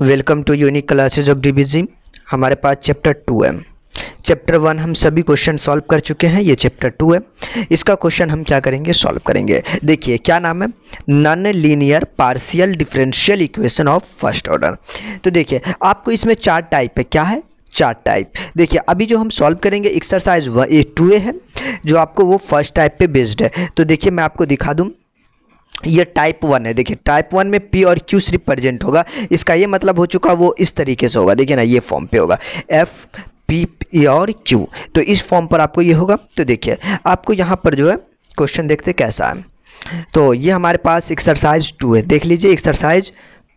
Welcome to unique classes of D हमारे पास chapter two है चैप्टर वन हम सभी क्वेश्चन सॉल्व कर चुके हैं ये चैप्टर टू है इसका क्वेश्चन हम क्या करेंगे सॉल्व करेंगे देखिए क्या नाम है non linear partial differential equation of first order तो देखिए आपको इसमें चार टाइप है क्या है चार टाइप देखिए अभी जो हम सॉल्व करेंगे exercise one A two A है जो आपको वो फर्स्ट टाइप पे बेस्ड है तो देखिए मैं आपको दिखा दूँ ये टाइप वन है देखिए टाइप वन में पी और क्यू सिर्फ प्रेजेंट होगा इसका ये मतलब हो चुका वो इस तरीके से होगा देखिए ना ये फॉर्म पे होगा एफ पी और क्यू तो इस फॉर्म पर आपको ये होगा तो देखिए आपको यहाँ पर जो है क्वेश्चन देखते कैसा है तो ये हमारे पास एक्सरसाइज टू है देख लीजिए एक्सरसाइज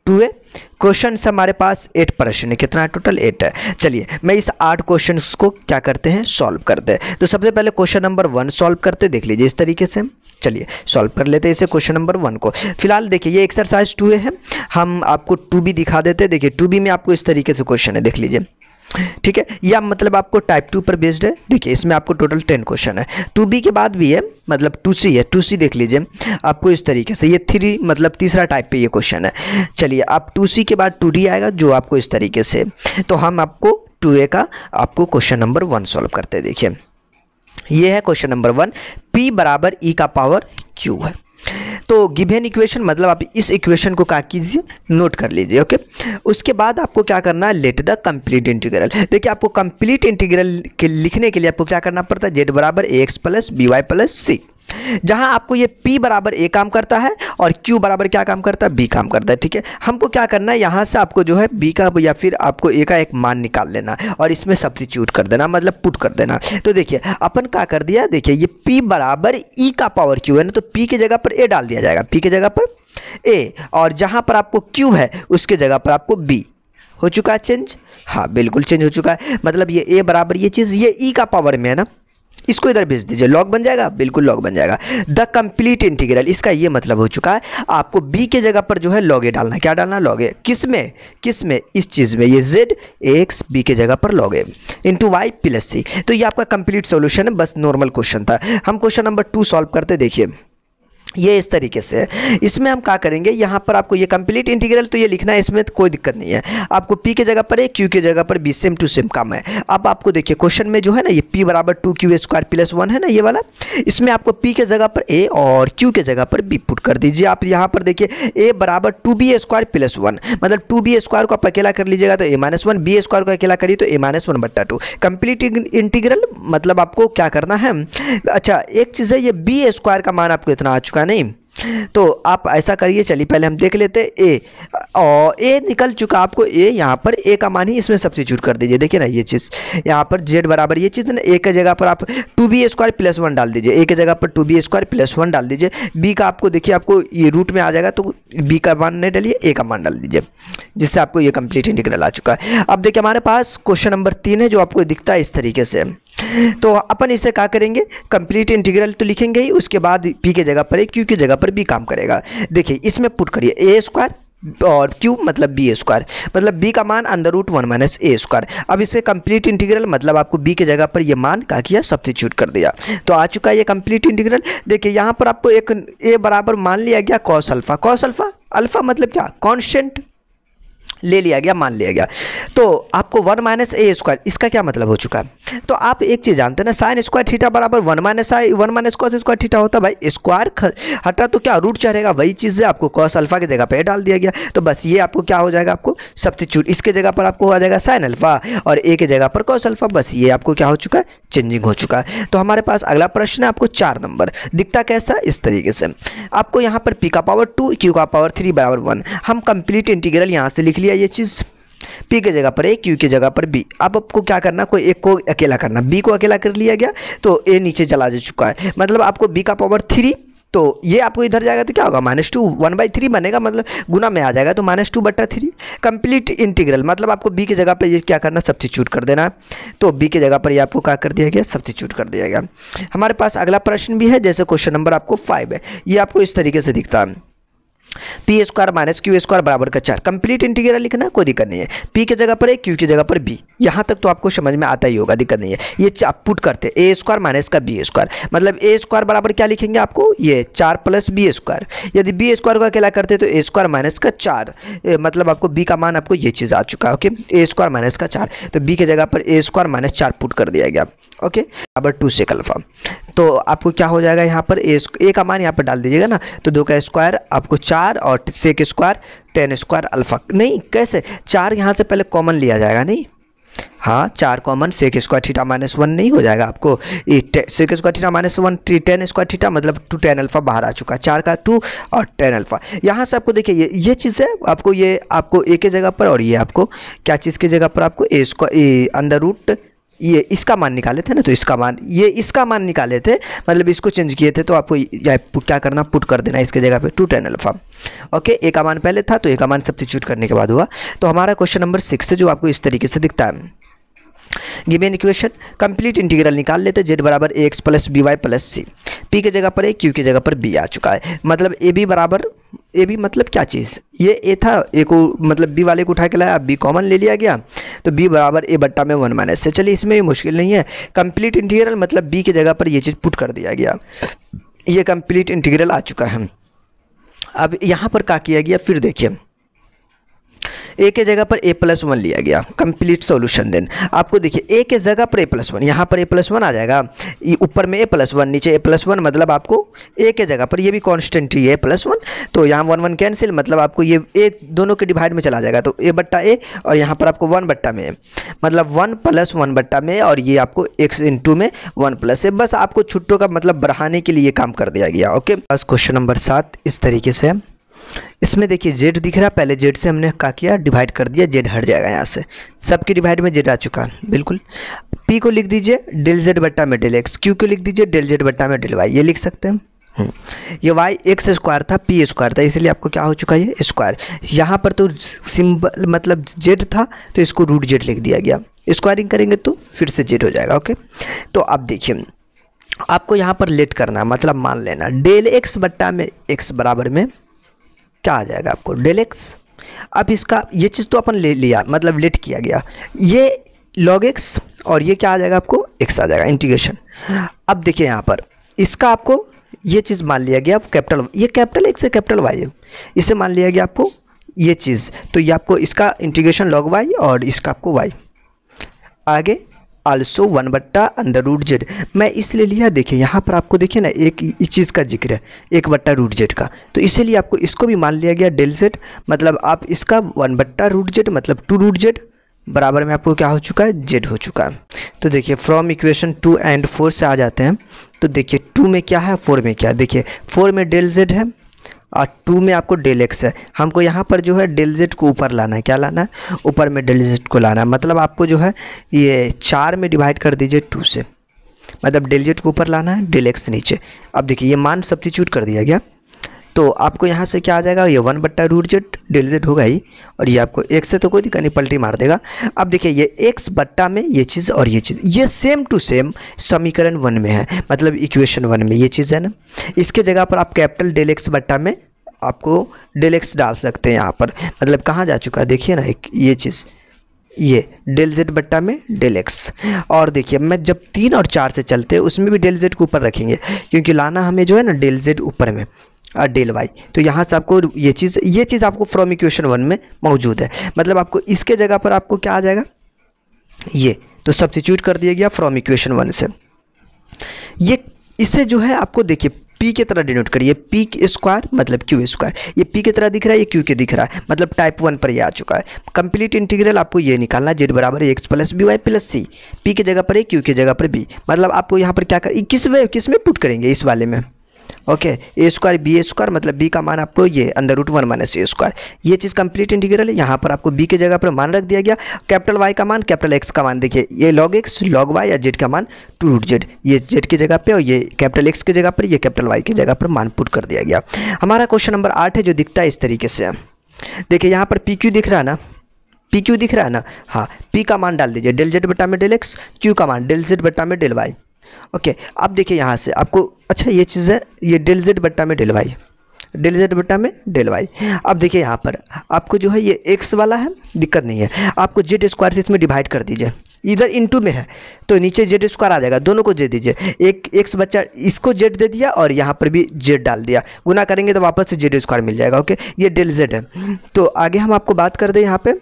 टू है क्वेश्चन हमारे पास एट प्रश्न है कितना है टोटल एट है चलिए मैं इस आठ क्वेश्चन को क्या करते हैं सॉल्व करते हैं तो सबसे पहले क्वेश्चन नंबर वन सॉल्व करते देख लीजिए इस तरीके से चलिए सॉल्व कर लेते हैं इसे क्वेश्चन नंबर वन को फिलहाल देखिए ये एक्सरसाइज टू है हम आपको टू बी दिखा देते हैं देखिए टू बी में आपको इस तरीके से क्वेश्चन है देख लीजिए ठीक है या मतलब आपको टाइप टू पर बेस्ड है देखिए इसमें आपको टोटल टेन क्वेश्चन है टू बी के बाद भी है मतलब टू सी है टू सी देख लीजिए आपको इस तरीके से ये थ्री मतलब तीसरा टाइप पे ये क्वेश्चन है चलिए आप टू सी के बाद टू डी आएगा जो आपको इस तरीके से तो हम आपको टू ए का आपको क्वेश्चन नंबर वन सॉल्व करते देखिए ये है क्वेश्चन नंबर वन पी बराबर ई का पावर क्यू है तो गिवेन इक्वेशन मतलब आप इस इक्वेशन को क्या कीजिए नोट कर लीजिए ओके उसके बाद आपको क्या करना है लेट द कंप्लीट इंटीग्रल देखिए आपको कंप्लीट इंटीग्रल के लिखने के लिए आपको क्या करना पड़ता है जेड बराबर A X plus B Y plus C जहां आपको ये P बराबर ए काम करता है और Q बराबर क्या काम करता है बी काम करता है ठीक है हमको क्या करना है यहाँ से आपको जो है बी का या फिर आपको ए का एक मान निकाल लेना और इसमें सब्सिट्यूट कर देना मतलब पुट कर देना तो देखिए अपन क्या कर दिया देखिए ये P बराबर ई e का पावर Q है ना तो P के जगह पर ए डाल दिया जाएगा P के जगह पर ए और जहाँ पर आपको Q है उसके जगह पर आपको बी हो चुका है चेंज हाँ बिल्कुल चेंज हो चुका है मतलब ये ए बराबर ये चीज़ ये ई e का पावर में है ना इसको इधर भेज दीजिए लॉग बन जाएगा बिल्कुल लॉग बन जाएगा द कंप्लीट इंटीग्रल इसका ये मतलब हो चुका है आपको बी के जगह पर जो है लॉग ए डालना क्या डालना लॉग ए किस में किस में इस चीज़ में ये जेड एक्स बी के जगह पर log A into Y plus C तो ये आपका कंप्लीट सोल्यूशन है बस नॉर्मल क्वेश्चन था हम क्वेश्चन नंबर टू सॉल्व करते देखिए ये इस तरीके से है इसमें हम क्या करेंगे यहाँ पर आपको ये कंप्लीट इंटीग्रल तो ये लिखना है इसमें तो कोई दिक्कत नहीं है आपको पी के जगह पर है क्यू के जगह पर बी सेम टू सेम काम है अब आपको देखिए क्वेश्चन में जो है ना ये पी बराबर two Q square plus one है ना ये वाला इसमें आपको पी के जगह पर ए और क्यू के जगह पर बी पुट कर दीजिए आप यहाँ पर देखिए ए बराबर two B square plus one मतलब टू बी स्क्वायर को आप अकेला कर लीजिएगा तो A minus one B square को अकेला करिए तो ए माइनस वन बट्टा टू कंप्लीट इंटीग्रल मतलब आपको क्या करना है अच्छा एक चीज़ है ये बी स्क्वायर का मान आपको इतना आ चुका चुका नहीं तो आप ऐसा करिए चलिए पहले हम देख लेते ए और ए निकल चुका आपको ए यहाँ पर ए का मान ही इसमें चूट कर दीजिए देखिए ना ये चीज़ यहाँ पर जेड बराबर ये चीज़ ना ए के जगह पर आप two B square plus one डाल दीजिए ए के जगह पर two B square plus one डाल दीजिए बी का आपको देखिए आपको ये रूट में आ जाएगा तो बी का मान नहीं डालिए ए का मान डाल दीजिए जिससे आपको ये कंप्लीट इंटीग्रल आ चुका है अब देखिए हमारे पास क्वेश्चन नंबर तीन है जो आपको दिखता है इस तरीके से तो अपन इसे क्या करेंगे कंप्लीट इंटीग्रल तो लिखेंगे ही उसके बाद पी के जगह पर ए क्यू की जगह पर बी काम करेगा देखिए इसमें पुट करिए ए स्क्वायर और क्यू मतलब बी स्क्वायर मतलब बी का मान under root one minus A square अब इसे कंप्लीट इंटीग्रल मतलब आपको बी के जगह पर ये मान का किया सब्सिट्यूट कर दिया तो आ चुका है ये कंप्लीट इंटीग्रल देखिए यहाँ पर आपको एक ए बराबर मान लिया गया cos alpha cos alpha alpha मतलब क्या कॉन्स्टेंट ले लिया गया मान लिया गया तो आपको वन माइनस ए स्क्वायर इसका क्या मतलब हो चुका है तो आप एक चीज़ जानते ना साइन स्क्वायर थीटा बराबर वन माइनस आई one minus cos square theta होता भाई स्क्वायर हटा तो क्या रूट चढ़ेगा वही चीज़ आपको कॉस अल्फा की जगह पर डाल दिया गया तो बस ये आपको क्या हो जाएगा आपको सब्सिट्यूट इसके जगह पर आपको हो जाएगा साइन अल्फा और ए के जगह पर कॉस अल्फा बस ये आपको क्या हो चुका है चेंजिंग हो चुका है तो हमारे पास अगला प्रश्न है आपको चार नंबर दिखता कैसा इस तरीके से आपको यहाँ पर पी का पावर टू क्यू का पावर थ्री बराबर वन हम कंप्लीट इंटीग्रल यहाँ से लिख लिया लिया ये चीज़ पी के जगह पर ए क्यू के जगह पर बी अब आपको क्या करना कोई एक को अकेला करना बी को अकेला कर लिया गया तो ए नीचे चला जा चुका है मतलब आपको बी का पावर थ्री तो ये आपको इधर जाएगा तो क्या होगा minus two one by three बनेगा मतलब गुना में आ जाएगा तो माइनस टू बट्टा थ्री कंप्लीट इंटीग्रल मतलब आपको बी की जगह पर ये क्या करना सब्सिट्यूट कर देना तो बी की जगह पर ये आपको क्या कर दिया गया सब्सिट्यूट कर दिया गया हमारे पास अगला प्रश्न भी है जैसे क्वेश्चन नंबर आपको फाइव है ये आपको इस तरीके से दिखता है P square minus Q square बराबर का चार कंप्लीट इंटीग्रल लिखना कोई दिक्कत नहीं है पी के जगह पर ए क्यू की जगह पर बी यहाँ तक तो आपको समझ में आता ही होगा दिक्कत नहीं है ये पुट करते ए स्क्वायर माइनस का बी स्क्वायर मतलब ए स्क्वायर बराबर क्या लिखेंगे आपको ये चार प्लस बी स्क्वायर यदि बी स्क्वायर का अकेला करते तो ए स्क्वायर माइनस का चार मतलब आपको बी का मान आपको ये चीज़ आ चुका है ओके ए स्क्वायर माइनस का चार तो बी के जगह पर ए स्क्वायर माइनस चार पुट कर दिया गया ओके बराबर टू से फॉर्म तो आपको क्या हो जाएगा यहाँ पर ए ए का मान यहाँ पर डाल दीजिएगा ना तो दो का स्क्वायर आपको चार और से के स्क्वायर टेन स्क्वायर अल्फा नहीं कैसे चार यहाँ से पहले कॉमन लिया जाएगा नहीं हाँ चार common sec square theta minus one नहीं हो जाएगा आपको sec square theta minus one tan square theta मतलब टू टेन अल्फा बाहर आ चुका है चार का टू और टेन अल्फा यहाँ से आपको देखिए ये ये चीज़ है आपको ये आपको ए के जगह पर और ये आपको क्या चीज़ की जगह पर आपको ए स्क्वा अंडर रूट ये इसका मान निकाले थे ना तो इसका मान ये इसका मान निकाले थे मतलब इसको चेंज किए थे तो आपको क्या करना पुट कर देना इसके जगह पे टू टेन अल्फा ओके एक मान पहले था तो एक मान मान सब्सिट्यूट करने के बाद हुआ तो हमारा क्वेश्चन नंबर सिक्स है जो आपको इस तरीके से दिखता है गिवेन इक्वेशन कंप्लीट इंटीग्रल निकाल लेते जेड बराबर A X plus B Y plus C P के जगह पर ए क्यू के जगह पर बी आ चुका है मतलब ए बी बराबर ए बी मतलब क्या चीज़ ये ए था ए को मतलब बी वाले को उठा के लाया बी कॉमन ले लिया गया तो बी बराबर ए बट्टा में वन माइनस से चलिए इसमें भी मुश्किल नहीं है कंप्लीट इंटीग्रल मतलब बी की जगह पर ये चीज़ पुट कर दिया गया ये कंप्लीट इंटीग्रल आ चुका है अब यहाँ पर क्या किया गया फिर देखिए ए के जगह पर ए प्लस वन लिया गया कंप्लीट सॉल्यूशन देन आपको देखिए ए के जगह पर ए प्लस वन यहाँ पर ए प्लस वन आ जाएगा ऊपर में ए प्लस वन नीचे ए प्लस वन मतलब आपको ए के जगह पर ये भी कॉन्स्टेंट ही है प्लस वन तो यहाँ वन वन कैंसिल मतलब आपको ये ए दोनों के डिवाइड में चला जाएगा तो ए बट्टा ए और यहाँ पर आपको वन बट्टा में मतलब वन प्लस वन बट्टा में और ये आपको एक्स टू में वन प्लस है बस आपको छुट्टों का मतलब बढ़ाने के लिए काम कर दिया गया ओके बस क्वेश्चन नंबर सात इस तरीके से इसमें देखिए जेड दिख रहा पहले जेड से हमने क्या किया डिवाइड कर दिया जेड हट जाएगा यहाँ से सबके डिवाइड में जेड आ चुका है बिल्कुल पी को लिख दीजिए डेल जेड बट्टा में डेल एक्स क्यू को लिख दीजिए डेल जेड बट्टा में डेल वाई ये लिख सकते हैं हम्म। ये वाई एक्स स्क्वायर था पी स्क्वायर था इसलिए आपको क्या हो चुका है स्क्वायर यहाँ पर तो सिंबल मतलब जेड था तो इसको रूट जेड लिख दिया गया स्क्वायरिंग करेंगे तो फिर से जेड हो जाएगा ओके तो अब देखिए आपको यहाँ पर लेट करना मतलब मान लेना डेल एक्स बट्टा में एक्स बराबर में क्या आ जाएगा आपको डेलेक्स अब इसका ये चीज़ तो अपन ले लिया मतलब लेट किया गया ये लॉग एक्स और ये क्या आ जाएगा आपको एक्स आ जाएगा इंटीग्रेशन अब देखिए यहाँ पर इसका आपको ये चीज़ मान लिया गया कैपिटल ये कैपिटल एक्स है कैपिटल वाई है इसे मान लिया गया आपको ये चीज़ तो ये आपको इसका इंटीग्रेशन लॉग वाई और इसका आपको वाई आगे आल्सो वन बट्टा अंडर रूट जेड मैं इसलिए लिया देखिए यहाँ पर आपको देखिए ना एक इस चीज़ का जिक्र है एक बट्टा रूट जेड का तो इसीलिए आपको इसको भी मान लिया गया डेल जेड मतलब आप इसका वन बट्टा रूट जेड मतलब टू रूट जेड बराबर में आपको क्या हो चुका है जेड हो चुका है तो देखिए from equation two and four से आ जाते हैं तो देखिए टू में क्या है फोर में क्या है देखिए फोर में डेल जेड है और टू में आपको डेल एक्स है हमको यहाँ पर जो है डेल जेड को ऊपर लाना है क्या लाना है ऊपर में डेल जेड को लाना है मतलब आपको जो है ये चार में डिवाइड कर दीजिए टू से मतलब डेल जेड को ऊपर लाना है डेल एक्स नीचे अब देखिए ये मान सब्सिट्यूट कर दिया गया तो आपको यहाँ से क्या आ जाएगा ये वन बट्टा रूट जेड डिलीट होगा ही और ये आपको एक से तो कोई दिक्कत नहीं पलटी मार देगा अब देखिए ये एक्स बट्टा में ये चीज़ और ये चीज़ ये सेम टू सेम समीकरण वन में है मतलब इक्वेशन वन में ये चीज़ है ना इसके जगह पर आप कैपिटल डेल एक्स बट्टा में आपको डेल एक्स डाल सकते हैं यहाँ पर मतलब कहाँ जा चुका है देखिए ना एक ये चीज़ ये डेल जेड बट्टा में डेल एक्स और देखिए मैं जब तीन और चार से चलते हैं उसमें भी डेल जेड को ऊपर रखेंगे क्योंकि लाना हमें जो है ना डेल जेड ऊपर में डेल वाई तो यहाँ से आपको ये चीज़ ये चीज़ आपको फ्रॉम इक्वेशन वन में मौजूद है मतलब आपको इसके जगह पर आपको क्या आ जाएगा ये तो सब्सिट्यूट कर दिया गया फ्रॉम इक्वेशन वन से ये इससे जो है आपको देखिए पी के तरह डिनोट करिए पी स्क्वायर मतलब क्यू स्क्वायर ये पी के तरह दिख रहा है ये क्यू के दिख रहा है मतलब टाइप वन पर ये आ चुका है कंप्लीट इंटीग्रल आपको ये निकालना जेड बराबर X plus B Y plus C P के जगह पर ए क्यू के जगह पर बी मतलब आपको यहाँ पर क्या कर किस में किस में पुट करेंगे इस वाले में okay A square B A square मतलब बी का मान आपको ये अंदर root one minus A square ये चीज़ कंप्लीट इंटीग्रल है यहाँ पर आपको बी के जगह पर मान रख दिया गया कैपिटल वाई का मान कैपिटल एक्स का मान देखिए ये लॉग एक्स लॉग वाई या जेड का मान टू रूट जेड ये जेड की जगह पर और ये कैपिटल एक्स की जगह पर ये कैपिटल वाई की जगह पर मान पुट कर दिया गया हमारा क्वेश्चन नंबर आठ है जो दिखता है इस तरीके से देखिए यहाँ पर पी क्यू दिख रहा है ना पी क्यू दिख रहा है ना हाँ पी का मान डाल दीजिए डेल जेड बटा में डेल एक्स क्यू का मान डेल जेड बटा में डेल वाई ओके अब देखिए यहाँ से आपको अच्छा ये चीज़ है ये डेल जेड बट्टा में डेल वाई डेल जेड बट्टा में डेल वाई अब देखिए यहाँ पर आपको जो है ये एक्स वाला है दिक्कत नहीं है आपको जेड स्क्वायर से इसमें डिवाइड कर दीजिए इधर इनटू में है तो नीचे जेड स्क्वायर आ जाएगा दोनों को जेड दीजिए एक एक्स बच्चा इसको जेड दे दिया और यहाँ पर भी जेड डाल दिया गुना करेंगे तो वापस से जेड स्क्वायर मिल जाएगा ओके ये डेल जेड है तो आगे हम आपको बात कर दें यहाँ पर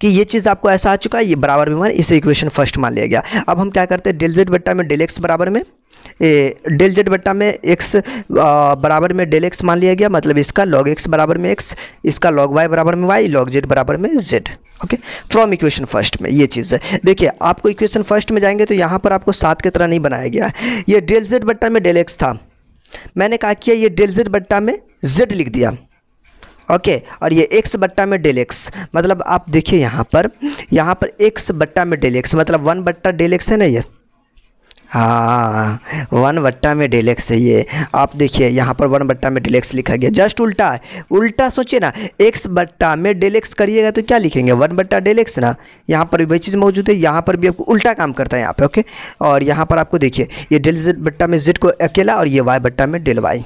कि ये चीज़ आपको ऐसा आ चुका है ये बराबर में हमारे इसे इक्वेशन फर्स्ट मान लिया गया अब हम क्या करते हैं डेल जेड बट्टा में डेल एक्स बराबर में ए, डेल जेड बट्टा में एक्स बराबर में डेल एक्स मान लिया गया मतलब इसका लॉग एक्स बराबर में एक्स इसका लॉग वाई बराबर में वाई लॉग जेड बराबर में Z okay from equation first में ये चीज़ है देखिए आपको इक्वेशन फर्स्ट में जाएंगे तो यहाँ पर आपको सात की तरह नहीं बनाया गया है ये डेल जेड बट्टा में डेल एक्स था मैंने कहा कि ये डेल जेड बट्टा में जेड लिख दिया ओके और ये एक्स बट्टा में डेल एक्स मतलब आप देखिए यहाँ पर यहाँ पर एक्स बट्टा में डेल एक्स मतलब वन बट्टा डेल एक्स है ना ये हाँ वन बट्टा में डेलेक्स है ये आप देखिए यहाँ पर वन बट्टा में डेलेक्स लिखा गया जस्ट उल्टा है उल्टा सोचिए ना एक्स बट्टा में डेलेक्स करिएगा तो क्या लिखेंगे वन बट्टा डेलेक्स ना यहाँ पर भी वही चीज़ मौजूद है यहाँ पर भी आपको उल्टा काम करता है यहाँ पे ओके और यहाँ पर आपको देखिए ये डेल जेड बट्टा में जेड को अकेला और ये वाई बट्टा में डेल वाई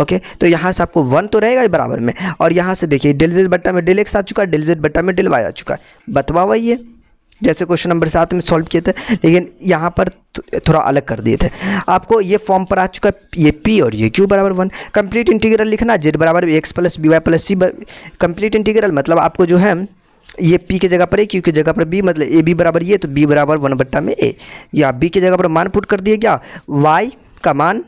ओके तो यहाँ से आपको वन तो रहेगा ही बराबर में और यहाँ से देखिए डेल जेड बट्टा में डेल एक्स आ चुका है डेल जेड बट्टा में डेल वाई आ चुका है बतवा वही है जैसे क्वेश्चन नंबर सात में सॉल्व किए थे लेकिन यहाँ पर तो थोड़ा अलग कर दिए थे आपको ये फॉर्म पर आ चुका है ये पी और ये क्यू बराबर वन कंप्लीट इंटीग्रल लिखना जेड बराबर X plus B Y plus C complete integral मतलब आपको जो है ये पी के जगह पर ए क्यू की जगह पर बी मतलब ए बी बराबर ये तो बी बराबर वन बट्टा में ए या बी की जगह पर मान पुट कर दिए क्या वाई का मान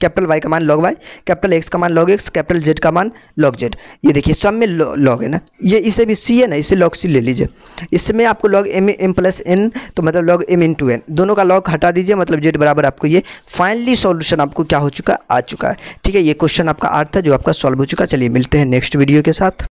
कैपिटल वाई का मान लॉग वाई कैपिटल एक्स का मान लॉग एक्स कैपिटल जेड का मान लॉग जेड ये देखिए सब में लॉग है ना ये इसे भी सी है ना इसे लॉग सी ले लीजिए इसमें आपको log M M plus N तो मतलब log M into N दोनों का लॉग हटा दीजिए मतलब जेड बराबर आपको ये फाइनली सॉल्यूशन आपको क्या हो चुका आ चुका है ठीक है ये क्वेश्चन आपका आठ था जो आपका सॉल्व हो चुका चलिए मिलते हैं नेक्स्ट वीडियो के साथ